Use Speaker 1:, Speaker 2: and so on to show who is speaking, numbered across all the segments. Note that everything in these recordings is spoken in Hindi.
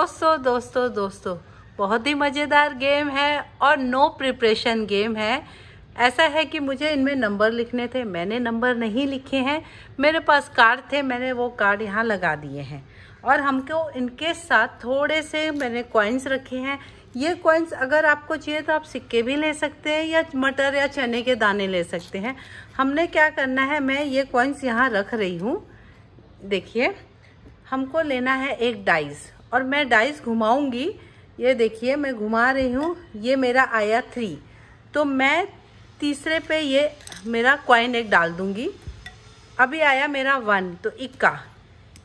Speaker 1: दोस्तों दोस्तों दोस्तों बहुत ही मज़ेदार गेम है और नो प्रिपरेशन गेम है ऐसा है कि मुझे इनमें नंबर लिखने थे मैंने नंबर नहीं लिखे हैं मेरे पास कार्ड थे मैंने वो कार्ड यहाँ लगा दिए हैं और हमको इनके साथ थोड़े से मैंने कॉइन्स रखे हैं ये कॉइन्स अगर आपको चाहिए तो आप सिक्के भी ले सकते हैं या मटर या चने के दाने ले सकते हैं हमने क्या करना है मैं ये कॉइन्स यहाँ रख रही हूँ देखिए हमको लेना है एक डाइज़ और मैं डाइस घुमाऊंगी ये देखिए मैं घुमा रही हूँ ये मेरा आया थ्री तो मैं तीसरे पे ये मेरा कॉइन एक डाल दूंगी अभी आया मेरा वन तो इक्का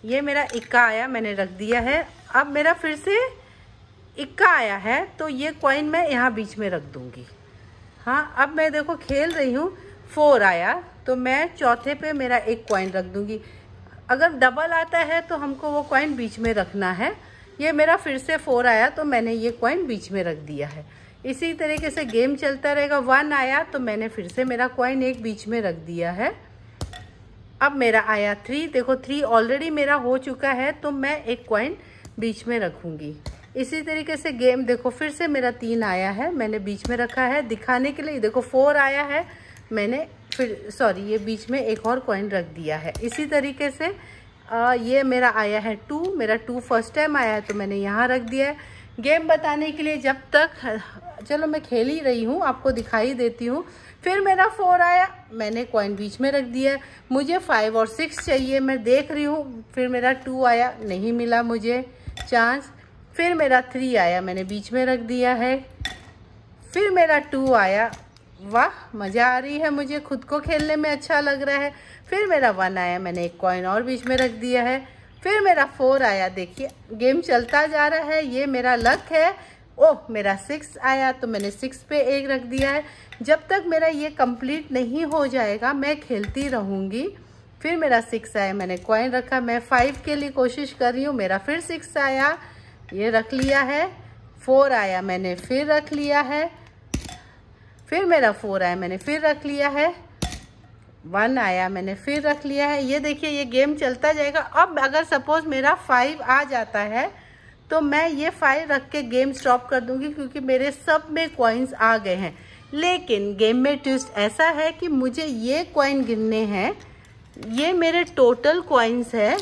Speaker 1: ये मेरा इक्का आया मैंने रख दिया है अब मेरा फिर से इक्का आया है तो ये कॉइन मैं यहाँ बीच में रख दूंगी हाँ अब मैं देखो खेल रही हूँ फोर आया तो मैं चौथे पे मेरा एक कॉइन रख दूंगी अगर डबल आता है तो हमको वो कॉइन बीच में रखना है ये मेरा फिर से फोर आया तो मैंने ये कॉइन बीच में रख दिया है इसी तरीके से गेम चलता रहेगा वन आया तो मैंने फिर से मेरा कॉइन एक बीच में रख दिया है अब मेरा आया थ्री देखो थ्री ऑलरेडी मेरा हो चुका है तो मैं एक कॉइन बीच में रखूँगी इसी तरीके से गेम देखो फिर से मेरा तीन आया है मैंने बीच में रखा है दिखाने के लिए देखो फोर आया है मैंने फिर सॉरी ये बीच में एक और कॉइन रख दिया है इसी तरीके से आ, ये मेरा आया है टू मेरा टू फर्स्ट टाइम आया है तो मैंने यहाँ रख दिया है गेम बताने के लिए जब तक चलो मैं खेल ही रही हूँ आपको दिखाई देती हूँ फिर मेरा फोर आया मैंने कॉइन बीच में रख दिया मुझे फाइव और सिक्स चाहिए मैं देख रही हूँ फिर मेरा टू आया नहीं मिला मुझे चांस फिर मेरा थ्री आया मैंने बीच में रख दिया है फिर मेरा टू आया वाह मज़ा आ रही है मुझे खुद को खेलने में अच्छा लग रहा है फिर मेरा वन आया मैंने एक कॉइन और बीच में रख दिया है फिर मेरा फोर आया देखिए गेम चलता जा रहा है ये मेरा लक है ओह मेरा सिक्स आया तो मैंने सिक्स पे एक रख दिया है जब तक मेरा ये कंप्लीट नहीं हो जाएगा मैं खेलती रहूँगी फिर मेरा सिक्स आया मैंने कॉइन रखा मैं फाइव के लिए कोशिश कर रही हूँ मेरा फिर सिक्स आया ये रख लिया है फोर आया मैंने फिर रख लिया है फिर मेरा फोर आया मैंने फिर रख लिया है वन आया मैंने फिर रख लिया है ये देखिए ये गेम चलता जाएगा अब अगर सपोज मेरा फाइव आ जाता है तो मैं ये फाइव रख के गेम स्टॉप कर दूंगी क्योंकि मेरे सब में कॉइन्स आ गए हैं लेकिन गेम में ट्विस्ट ऐसा है कि मुझे ये कॉइन गिनने हैं ये मेरे टोटल कॉइन्स है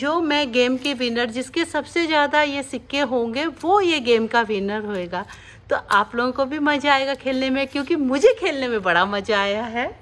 Speaker 1: जो मैं गेम के विनर जिसके सबसे ज़्यादा ये सिक्के होंगे वो ये गेम का विनर होएगा तो आप लोगों को भी मज़ा आएगा खेलने में क्योंकि मुझे खेलने में बड़ा मज़ा आया है